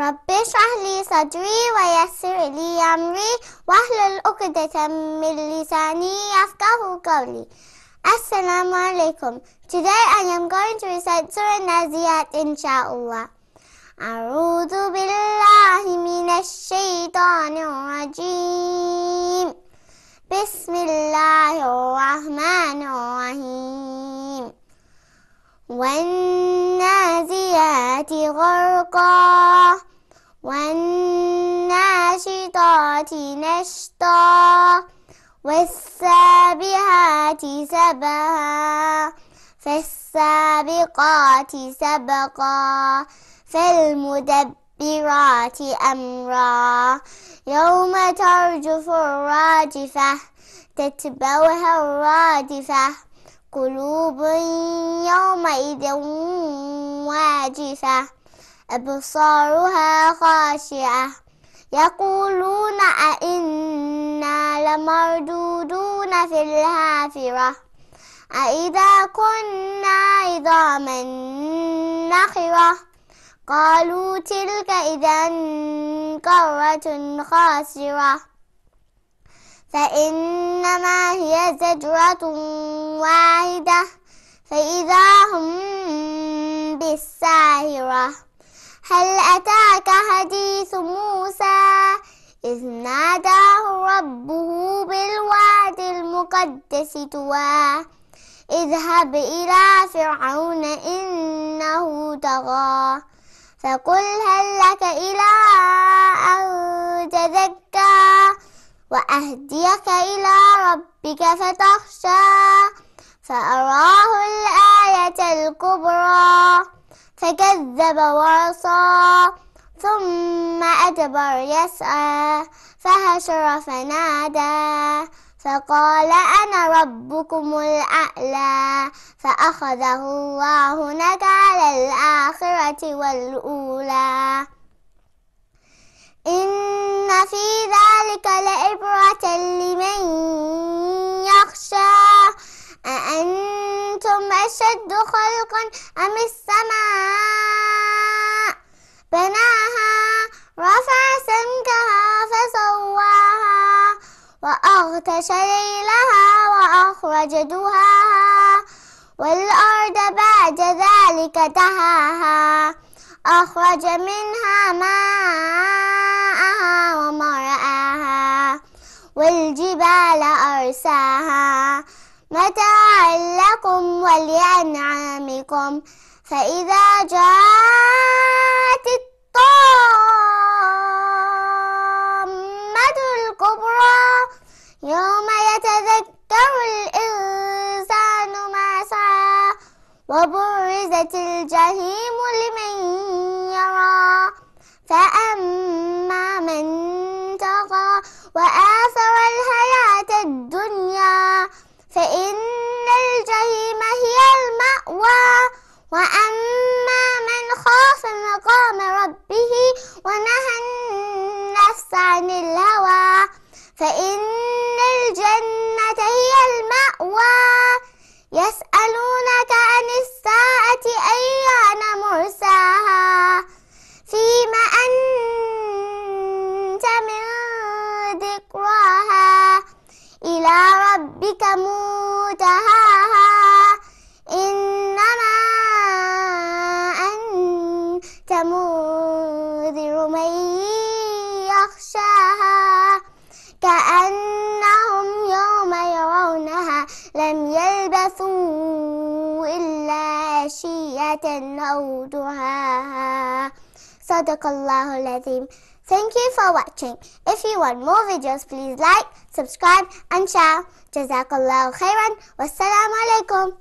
رب اشرح لي صدري ويسر لي أمري واحلل عقدة من لساني يفقه قولي السلام عليكم Today I am going to recite Surah Naziyat inshallah. أعوذ بالله من الشيطان الرجيم بسم الله الرحمن الرحيم والنازيات غرقا والناشطات نشطا والسابحات سبها فالسابقات سبقا فالمدبرات أمرا يوم ترجف الراجفة تتبعها الرادفة قلوب يومئذ واجفة أبصارها خاشعة يقولون أئنا لمردودون في الهافرة أئذا كنا عظاما نخرة قالوا تلك إذا كرة خاسرة فإنما هي زجرة واحدة فإذا هم بالساهرة هل أتاك حديث موسى إذ ناداه ربه بالواد المقدس طوى اذهب إلى فرعون إنه طغى فقل هل لك إلى أن تزكى وأهديك إلى ربك فتخشى فأراه الآية الكبرى فكذب وعصى ثم أدبر يسعى فهشر فنادى فقال أنا ربكم الأعلى فأخذه الله نكال الآخرة والأولى إن في ذلك لعبرة لمن يخشى أأنتم أشد خلقا خلق أم السماء بناها رفع سمكها فسواها وأغتش ليلها وأخرج دهاها والأرض بعد ذلك دهاها أخرج منها ماءها ومرآها والجبال أرساها ربكم فإذا جاءت الطامة الكبرى يوم يتذكر الإنسان ما سعى وبرزت الجحيم لمن يرى فأما من تقى وآمن الجنة هي المأوى يسألونك عن الساعة أيان مرساها فيما أنت من ذكراها إلى ربك منتهاها إنما أنت منذر من يلبثوا إلا عشية أو دهاها صدق الله العظيم Thank you for watching. If you want more videos, please like, subscribe and share. جزاك الله خيرا والسلام عليكم.